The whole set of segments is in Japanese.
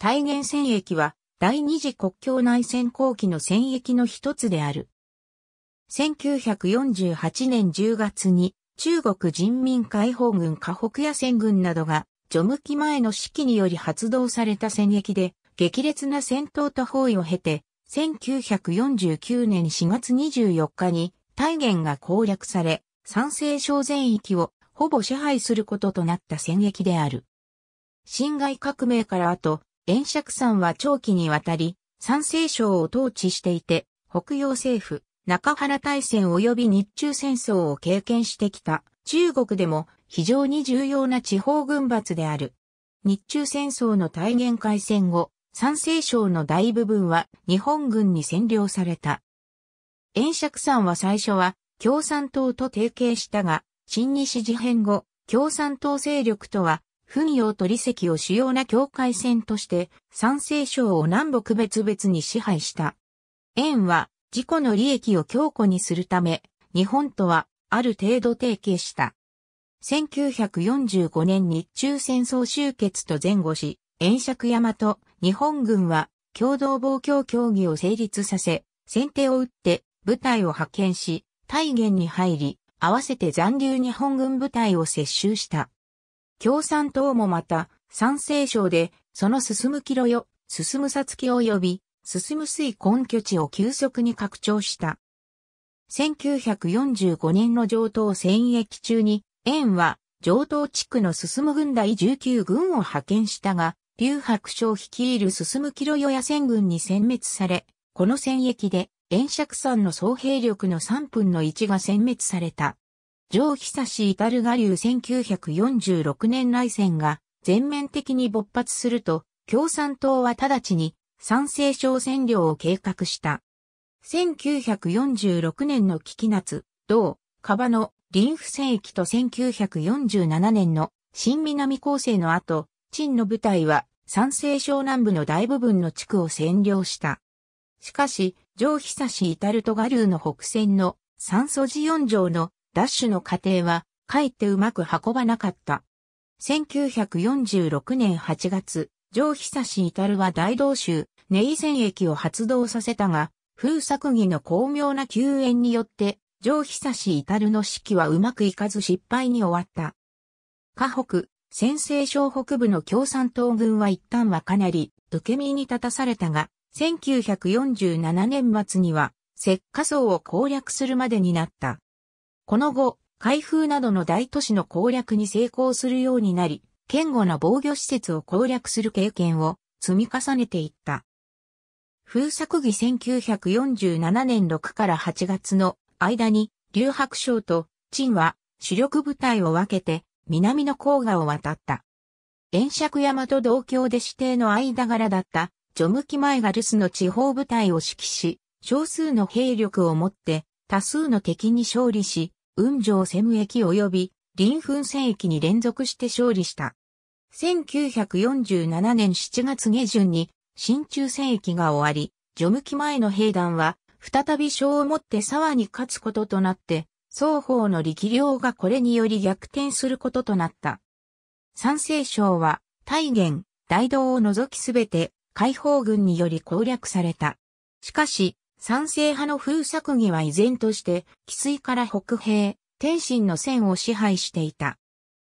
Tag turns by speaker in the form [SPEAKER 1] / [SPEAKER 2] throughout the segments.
[SPEAKER 1] 大元戦役は第二次国境内戦後期の戦役の一つである。1948年10月に中国人民解放軍河北野戦軍などが、除務期前の指揮により発動された戦役で、激烈な戦闘と包囲を経て、1949年4月24日に大元が攻略され、三西省全域をほぼ支配することとなった戦役である。侵害革命から後、炎釈山は長期にわたり、山西省を統治していて、北洋政府、中原大戦及び日中戦争を経験してきた中国でも非常に重要な地方軍閥である。日中戦争の大限開戦後、山西省の大部分は日本軍に占領された。炎釈山は最初は共産党と提携したが、新西事変後、共産党勢力とは紛用と理石を主要な境界線として、山西省を南北別々に支配した。円は、自己の利益を強固にするため、日本とは、ある程度提携した。1945年日中戦争終結と前後し、円尺山と日本軍は共同防共協議を成立させ、先手を打って部隊を派遣し、大元に入り、合わせて残留日本軍部隊を接収した。共産党もまた、賛成省で、その進むキロよ、進むさつき及び、進む水根拠地を急速に拡張した。1945年の上東戦役中に、円は上東地区の進む軍第19軍を派遣したが、劉白章率いる進むキロヨ野戦軍に殲滅され、この戦役で、円尺山の総兵力の3分の1が殲滅された。上久志至る我流1946年内戦が全面的に勃発すると、共産党は直ちに三省省占領を計画した。1946年の危機夏、同、カバの林府戦役と1947年の新南構成の後、陳の部隊は三省省南部の大部分の地区を占領した。しかし、上久志至ると我流の北線の酸素寺四条のダッシュの過程は、かえってうまく運ばなかった。1946年8月、上久志至は大道州、根井ン駅を発動させたが、風作儀の巧妙な救援によって、上久志至の指揮はうまくいかず失敗に終わった。河北、先制省北部の共産党軍は一旦はかなり受け身に立たされたが、1947年末には、石化層を攻略するまでになった。この後、開封などの大都市の攻略に成功するようになり、堅固な防御施設を攻略する経験を積み重ねていった。風作儀1947年6から8月の間に、劉白省と陳は主力部隊を分けて南の黄河を渡った。遠尺山と同郷で指定の間柄だったジョムキマイガルスの地方部隊を指揮し、少数の兵力を持って多数の敵に勝利し、雲上セム駅及び林粉戦駅に連続して勝利した。1947年7月下旬に新中戦役が終わり、ジ向き前の兵団は再び賞をもって沢に勝つこととなって、双方の力量がこれにより逆転することとなった。山西省は大元、大道を除きすべて解放軍により攻略された。しかし、賛成派の風作儀は依然として、汽水から北平、天津の線を支配していた。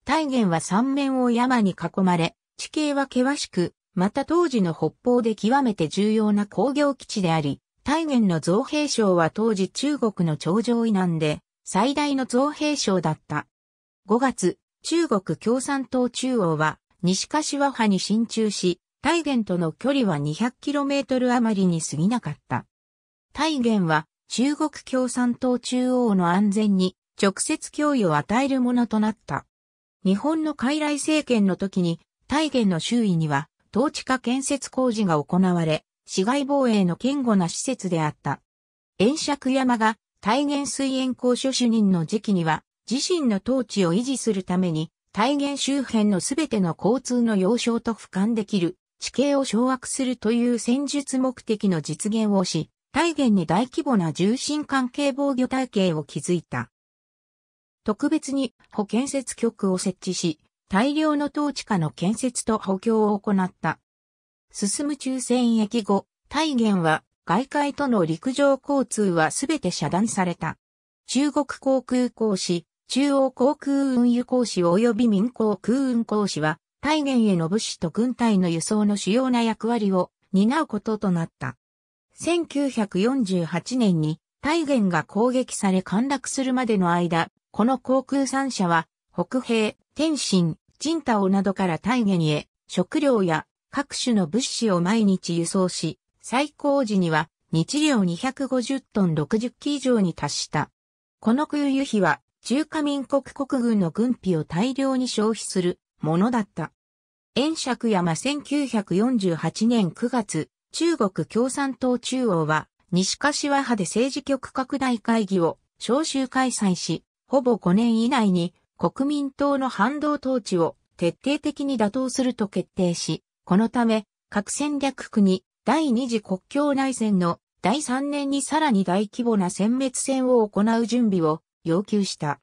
[SPEAKER 1] 大元は三面を山に囲まれ、地形は険しく、また当時の北方で極めて重要な工業基地であり、大元の造兵省は当時中国の頂上以南で、最大の造兵省だった。5月、中国共産党中央は、西柏派に進駐し、大元との距離は 200km 余りに過ぎなかった。大元は中国共産党中央の安全に直接脅威を与えるものとなった。日本の傀儡政権の時に大元の周囲には統治下建設工事が行われ、市街防衛の堅固な施設であった。円尺山が大元水煙公所主任の時期には自身の統治を維持するために大元周辺のすべての交通の要衝と俯瞰できる地形を掌握するという戦術目的の実現をし、大元に大規模な重心関係防御体系を築いた。特別に保建設局を設置し、大量の統治下の建設と補強を行った。進む中線役後、大元は外界との陸上交通はすべて遮断された。中国航空公司、中央航空運輸公司及び民航空運公司は、大元への物資と軍隊の輸送の主要な役割を担うこととなった。1948年に大元が攻撃され陥落するまでの間、この航空3社は、北平、天津、仁太などから大元へ、食料や各種の物資を毎日輸送し、最高時には日量250トン60機以上に達した。この空輸費は中華民国国軍の軍費を大量に消費するものだった。遠尺山1948年9月、中国共産党中央は、西柏派で政治局拡大会議を招集開催し、ほぼ5年以内に国民党の反動統治を徹底的に打倒すると決定し、このため、核戦略区に第二次国境内戦の第三年にさらに大規模な殲滅戦を行う準備を要求した。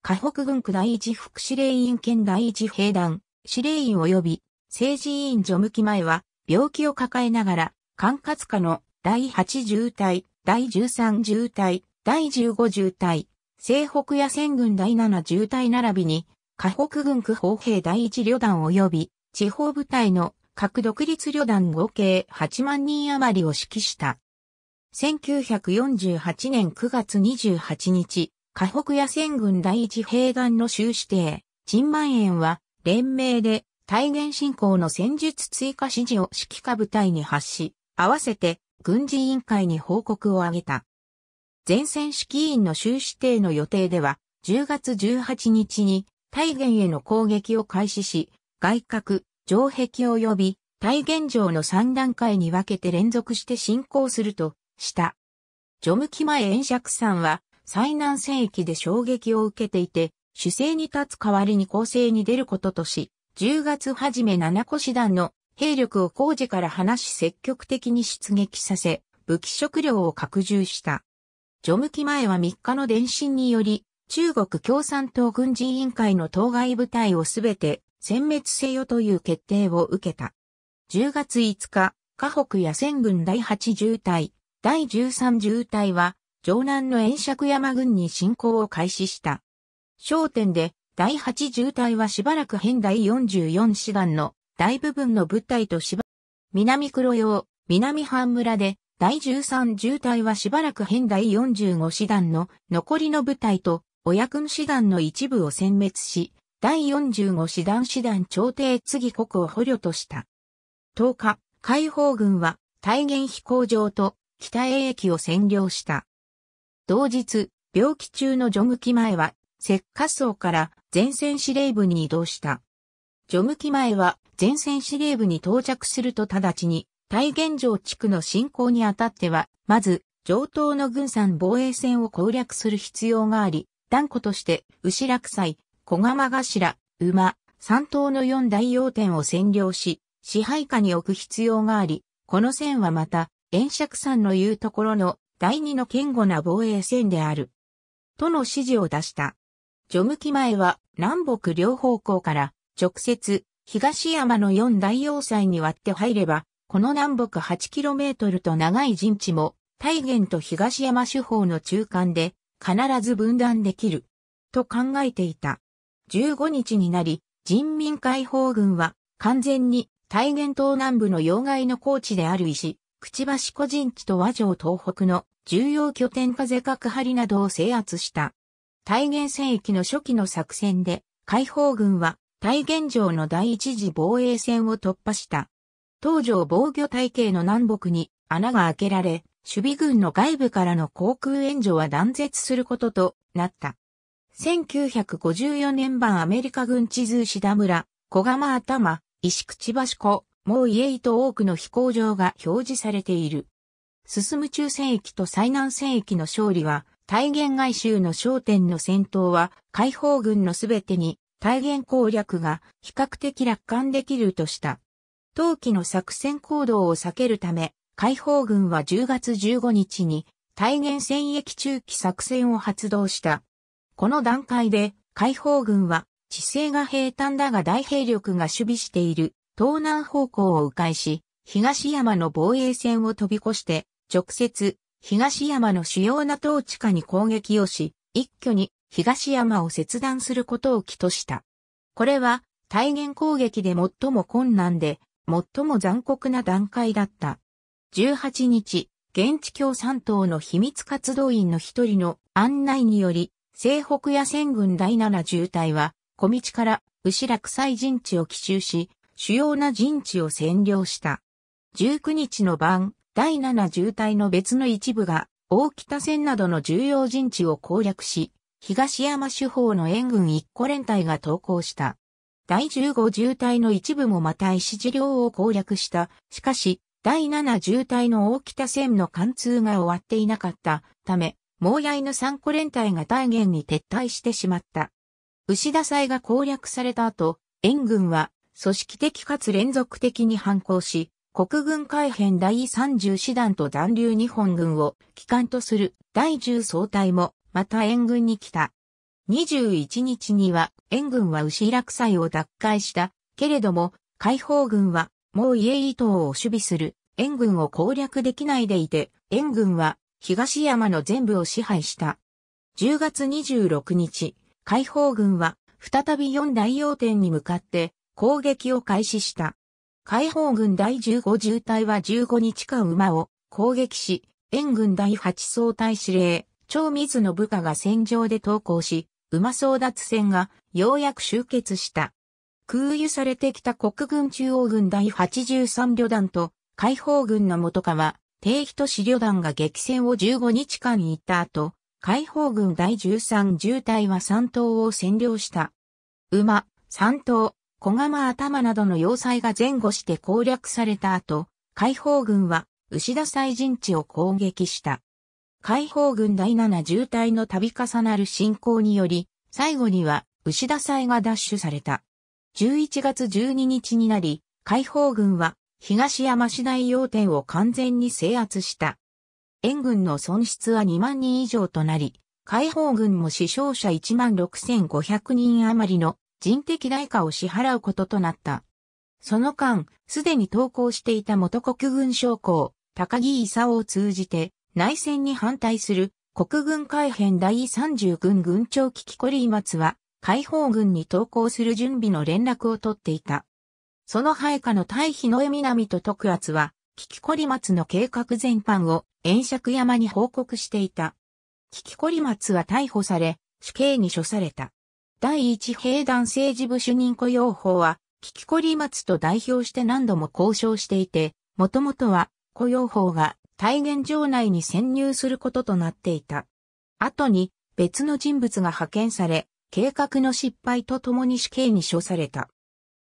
[SPEAKER 1] 河北軍区第一副司令員兼第一兵団、司令員及び政治委員所向き前は、病気を抱えながら、管轄下の第8渋隊、第13渋隊、第15渋隊、西北野戦軍第7渋隊並びに、河北軍区砲兵第1旅団及び、地方部隊の各独立旅団合計8万人余りを指揮した。1948年9月28日、河北野戦軍第一兵団の終指定、陳万円は、連名で体現進行の戦術追加指示を指揮下部隊に発し、合わせて軍事委員会に報告を挙げた。前線指揮員の修指定の予定では、10月18日に大元への攻撃を開始し、外角、城壁及び大現城の3段階に分けて連続して進行するとした。ジョムキ前尺釈んは最南戦役で衝撃を受けていて、主勢に立つ代わりに攻勢に出ることとし、10月初め七個師団の兵力を工事から離し積極的に出撃させ、武器食料を拡充した。除向き前は3日の電信により、中国共産党軍事委員会の当該部隊をすべて殲滅せよという決定を受けた。10月5日、河北野戦軍第8重隊、第13重隊は、城南の遠釈山軍に侵攻を開始した。焦点で第8渋滞はしばらく変第44師団の大部分の部隊としば、南黒洋、南半村で、第13渋滞はしばらく変第45師団の残りの部隊と、親君師団の一部を殲滅し、第45師団師団朝廷次国を捕虜とした。10日、解放軍は、大元飛行場と北英駅を占領した。同日、病気中のジョグキ前は、石化層から前線司令部に移動した。ジョムキ前は前線司令部に到着すると直ちに、大現城地区の進攻にあたっては、まず、上等の軍産防衛線を攻略する必要があり、断固として、牛落祭、小釜頭、馬、三島の四大要点を占領し、支配下に置く必要があり、この線はまた、炎釈山の言うところの第二の堅固な防衛線である。との指示を出した。ジョムキ前は南北両方向から直接東山の四大要塞に割って入れば、この南北 8km と長い陣地も大元と東山手法の中間で必ず分断できると考えていた。15日になり、人民解放軍は完全に大元東南部の要害の高地である石、くちばし小陣地と和城東北の重要拠点風角張りなどを制圧した。大元戦役の初期の作戦で、解放軍は大元城の第一次防衛戦を突破した。東条防御体系の南北に穴が開けられ、守備軍の外部からの航空援助は断絶することとなった。1954年版アメリカ軍地図志田村、小釜頭、石口橋湖、もう家と多くの飛行場が表示されている。進む中戦役と最南戦役の勝利は、大元外周の焦点の戦闘は解放軍のすべてに大元攻略が比較的楽観できるとした。冬季の作戦行動を避けるため、解放軍は10月15日に大元戦役中期作戦を発動した。この段階で解放軍は地勢が平坦だが大兵力が守備している東南方向を迂回し、東山の防衛線を飛び越して直接東山の主要な統治下に攻撃をし、一挙に東山を切断することを起とした。これは、大現攻撃で最も困難で、最も残酷な段階だった。18日、現地共産党の秘密活動員の一人の案内により、西北野戦軍第7渋隊は、小道から牛楽祭陣地を奇襲し、主要な陣地を占領した。19日の晩、第7渋滞の別の一部が、大北線などの重要陣地を攻略し、東山手法の援軍一個連隊が投降した。第15渋滞の一部もまた石治領を攻略した。しかし、第7渋滞の大北線の貫通が終わっていなかったため、猛雷の三個連隊が大元に撤退してしまった。牛田祭が攻略された後、援軍は組織的かつ連続的に反抗し、国軍改編第30師団と残留日本軍を機関とする第10総隊もまた援軍に来た。21日には援軍は牛落祭を奪回したけれども解放軍はもう家伊東を守備する援軍を攻略できないでいて援軍は東山の全部を支配した。10月26日、解放軍は再び四大要点に向かって攻撃を開始した。解放軍第15重隊は15日間馬を攻撃し、援軍第8総隊司令、超水の部下が戦場で投降し、馬争奪戦がようやく終結した。空輸されてきた国軍中央軍第83旅団と解放軍の元川、定比都市旅団が激戦を15日間行った後、解放軍第13重隊は3島を占領した。馬、3島、小釜頭などの要塞が前後して攻略された後、解放軍は牛田祭陣地を攻撃した。解放軍第7渋滞の度重なる侵攻により、最後には牛田祭が奪取された。11月12日になり、解放軍は東山市内要点を完全に制圧した。援軍の損失は2万人以上となり、解放軍も死傷者1万6500人余りの人的代価を支払うこととなった。その間、すでに投降していた元国軍将校、高木勲を通じて、内戦に反対する国軍改編第30軍軍長キキコリー松は、解放軍に投降する準備の連絡を取っていた。その配下の対日の江南と徳厚は、キキコリ松の計画全般を遠尺山に報告していた。キキコリ松は逮捕され、死刑に処された。第一兵団政治部主任雇用法は、キキコリ松と代表して何度も交渉していて、もともとは雇用法が体現場内に潜入することとなっていた。後に別の人物が派遣され、計画の失敗とともに死刑に処された。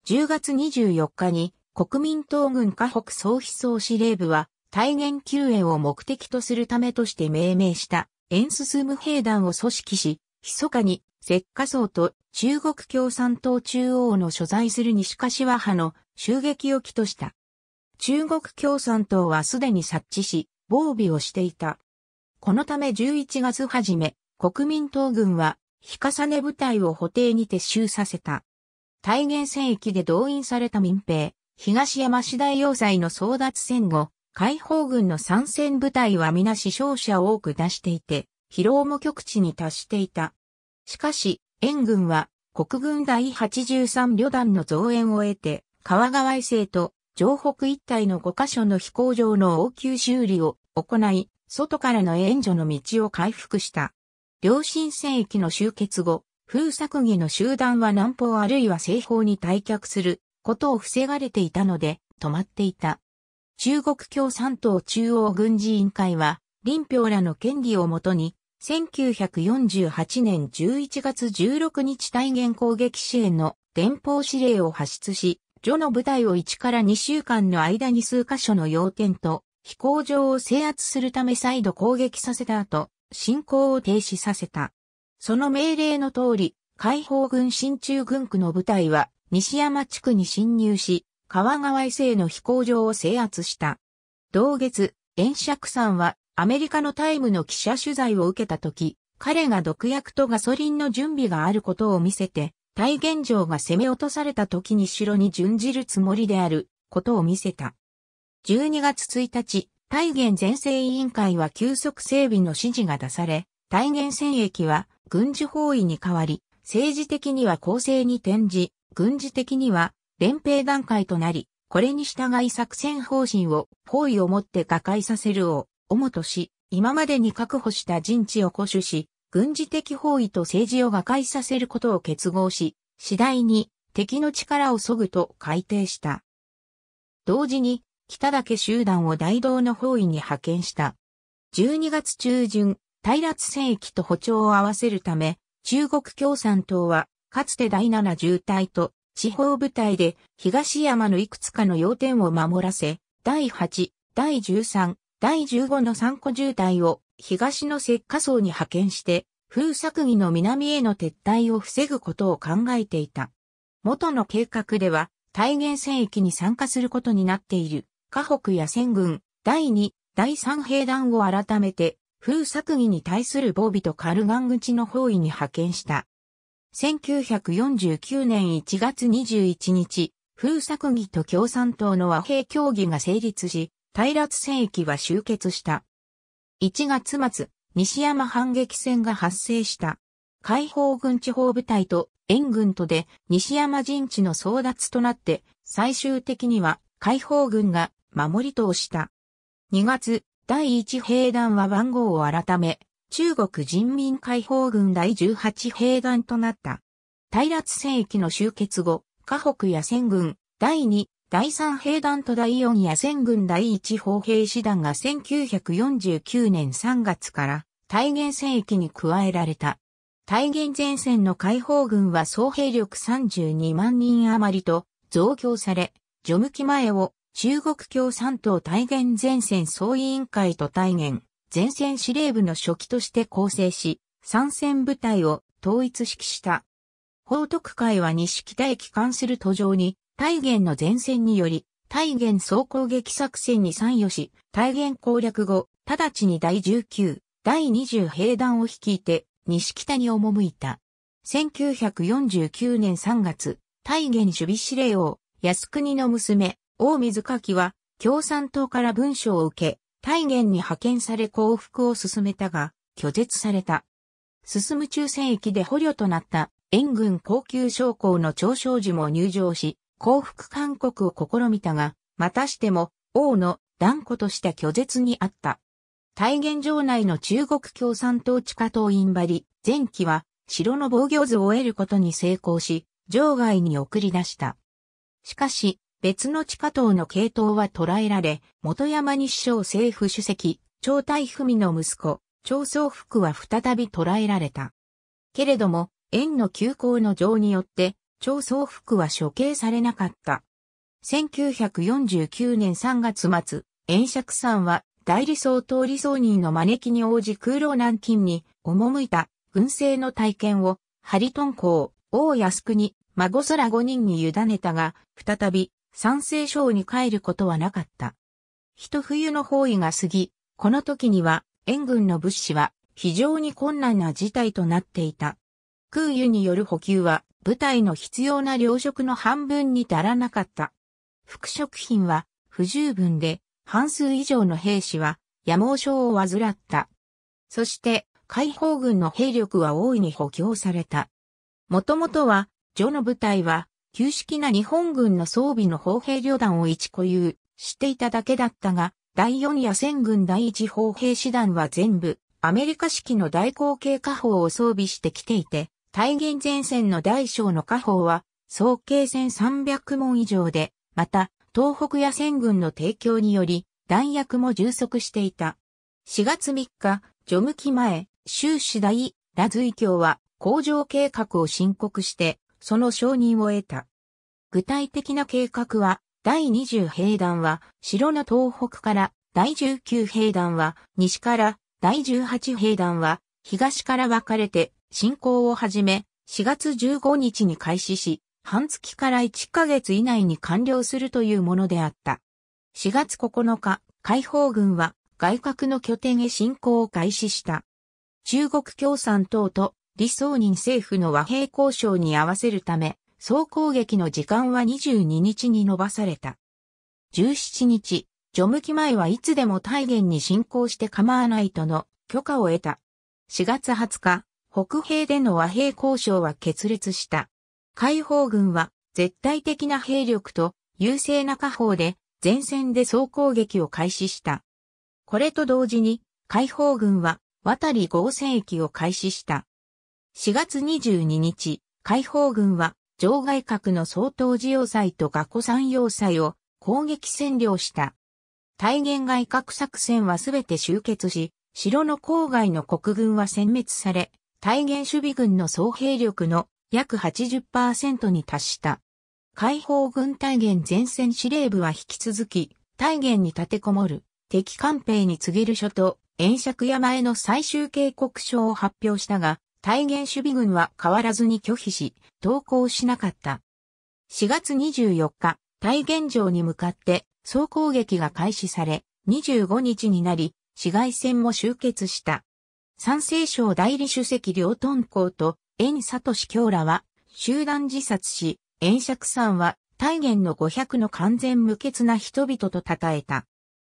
[SPEAKER 1] 10月24日に国民党軍河北総秘総司令部は体現救援を目的とするためとして命名した、エンススム兵団を組織し、密かに石化層と中国共産党中央の所在する西柏派の襲撃を起とした。中国共産党はすでに察知し、防備をしていた。このため11月初め、国民党軍は、日重ね部隊を補定に撤収させた。大元戦役で動員された民兵、東山市大要塞の争奪戦後、解放軍の参戦部隊は皆死傷者を多く出していて、疲労も極地に達していた。しかし、援軍は国軍第83旅団の増援を得て、川川衛星と城北一帯の5カ所の飛行場の応急修理を行い、外からの援助の道を回復した。両親戦役の終結後、風作儀の集団は南方あるいは西方に退却することを防がれていたので、止まっていた。中国共産党中央軍事委員会は、林平らの権利をもとに、1948年11月16日体元攻撃支援の連邦指令を発出し、序の部隊を1から2週間の間に数箇所の要点と飛行場を制圧するため再度攻撃させた後、進行を停止させた。その命令の通り、解放軍新中軍区の部隊は西山地区に侵入し、川川伊勢の飛行場を制圧した。同月、遠釈山はアメリカのタイムの記者取材を受けた時、彼が毒薬とガソリンの準備があることを見せて、大現場が攻め落とされた時に城に準じるつもりであることを見せた。12月1日、大元全盛委員会は急速整備の指示が出され、大元戦役は軍事包囲に変わり、政治的には公正に転じ、軍事的には連兵段階となり、これに従い作戦方針を包囲をもって瓦解させるを主とし、今までに確保した陣地を固守し、軍事的包囲と政治を瓦解させることを結合し、次第に敵の力を削ぐと改定した。同時に、北岳集団を大道の包囲に派遣した。12月中旬、対立戦役と歩調を合わせるため、中国共産党は、かつて第7渋隊と地方部隊で東山のいくつかの要点を守らせ、第8、第13、第15の3個渋滞を東の石化層に派遣して、風作儀の南への撤退を防ぐことを考えていた。元の計画では、大元戦域に参加することになっている、河北野戦軍、第2、第3兵団を改めて、風作儀に対する防備とカルガン口の包囲に派遣した。1949年1月21日、風作儀と共産党の和平協議が成立し、対立戦役は終結した。1月末、西山反撃戦が発生した。解放軍地方部隊と援軍とで西山陣地の争奪となって、最終的には解放軍が守り通した。2月、第1兵団は番号を改め、中国人民解放軍第18兵団となった。対立戦役の終結後、河北野戦軍、第2、第三兵団と第四野戦軍第一砲兵師団が1949年3月から大元戦役に加えられた。大元前線の解放軍は総兵力32万人余りと増強され、除向ム前を中国共産党大元前線総委員会と大元前線司令部の初期として構成し、参戦部隊を統一指揮した。報徳会は西北駅関する途上に大元の前線により、大元総攻撃作戦に参与し、大元攻略後、直ちに第19、第20兵団を率いて、西北に赴いた。1949年3月、大元守備司令を靖国の娘、大水垣は、共産党から文書を受け、大元に派遣され降伏を進めたが、拒絶された。進む中戦役で捕虜となった、援軍高級将校の長照寺も入場し、降伏勧告を試みたが、またしても王の断固とした拒絶にあった。大元城内の中国共産党地下党員張り、前期は城の防御図を得ることに成功し、城外に送り出した。しかし、別の地下党の系統は捕らえられ、元山日照政府主席、長太文の息子、朝宗福は再び捕らえられた。けれども、縁の急行の情によって、超総服は処刑されなかった。1949年3月末、円釈さんは代理総統理想人の招きに応じ空老南京に赴いた軍政の体験をハリトン公、王靖国、孫空5人に委ねたが、再び賛成省に帰ることはなかった。一冬の包囲が過ぎ、この時には、援軍の物資は非常に困難な事態となっていた。空輸による補給は部隊の必要な糧食の半分に足らなかった。副食品は不十分で半数以上の兵士は野毛症を患った。そして解放軍の兵力は大いに補強された。もともとは、序の部隊は、旧式な日本軍の装備の砲兵旅団を一固有していただけだったが、第四野戦軍第一砲兵師団は全部、アメリカ式の大口径火砲を装備してきていて、大元前線の大小の家宝は、総計1300門以上で、また、東北や戦軍の提供により、弾薬も充足していた。4月3日、除無期前、終始大、ラズイ教は、工場計画を申告して、その承認を得た。具体的な計画は、第20兵団は、城の東北から、第19兵団は、西から、第18兵団は、東から分かれて、侵攻をはじめ、4月15日に開始し、半月から1ヶ月以内に完了するというものであった。4月9日、解放軍は外郭の拠点へ侵攻を開始した。中国共産党と李相人政府の和平交渉に合わせるため、総攻撃の時間は22日に延ばされた。17日、ジョムキ前はいつでも大元に侵攻して構わないとの許可を得た。4月20日、北兵での和平交渉は決裂した。解放軍は絶対的な兵力と優勢な火砲で前線で総攻撃を開始した。これと同時に解放軍は渡り合戦域を開始した。4月22日、解放軍は場外閣の総統寺要塞と学校山要塞を攻撃占領した。大元外閣作戦はすべて終結し、城の郊外の国軍は殲滅され、大元守備軍の総兵力の約80%に達した。解放軍大元前線司令部は引き続き、大元に立てこもる敵艦兵に告げる書と、遠釈山への最終警告書を発表したが、大元守備軍は変わらずに拒否し、投降しなかった。4月24日、大元城に向かって総攻撃が開始され、25日になり、市街戦も終結した。山西省代理主席両頓煌と遠氏京らは集団自殺し、遠釈さんは大元の五百の完全無欠な人々と称えた。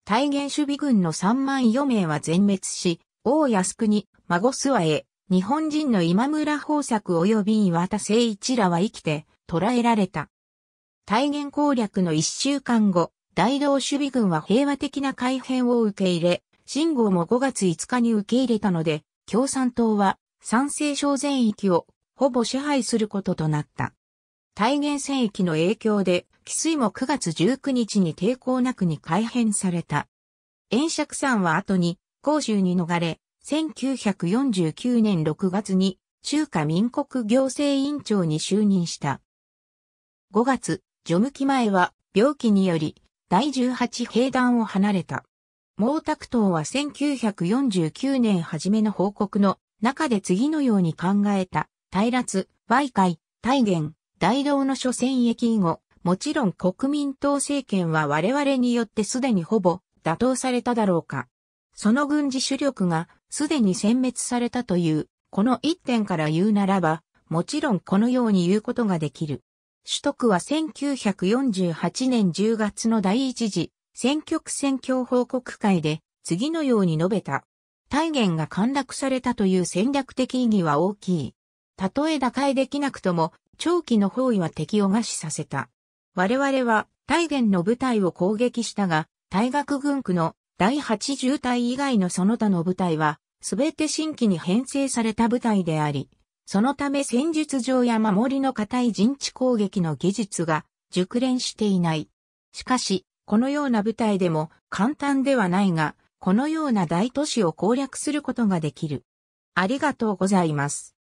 [SPEAKER 1] 大元守備軍の三万余名は全滅し、王靖国、孫諏訪へ、日本人の今村豊作及び岩田誠一らは生きて捕らえられた。大元攻略の一週間後、大道守備軍は平和的な改変を受け入れ、信号も5月5日に受け入れたので、共産党は賛成省全域をほぼ支配することとなった。大元戦域の影響で、汽水も9月19日に抵抗なくに改変された。円釈んは後に、広州に逃れ、1949年6月に中華民国行政委員長に就任した。5月、ジョム期前は病気により第18兵団を離れた。毛沢東は1949年初めの報告の中で次のように考えた、対立、媒介、大元、大道の諸戦役以後、もちろん国民党政権は我々によってすでにほぼ打倒されただろうか。その軍事主力がすでに殲滅されたという、この一点から言うならば、もちろんこのように言うことができる。取得は1948年10月の第一次選挙区選挙報告会で次のように述べた。大元が陥落されたという戦略的意義は大きい。たとえ打開できなくとも、長期の包囲は敵を餓死させた。我々は大元の部隊を攻撃したが、大学軍区の第80隊以外のその他の部隊は、すべて新規に編成された部隊であり、そのため戦術上や守りの固い陣地攻撃の技術が熟練していない。しかし、このような舞台でも簡単ではないが、このような大都市を攻略することができる。ありがとうございます。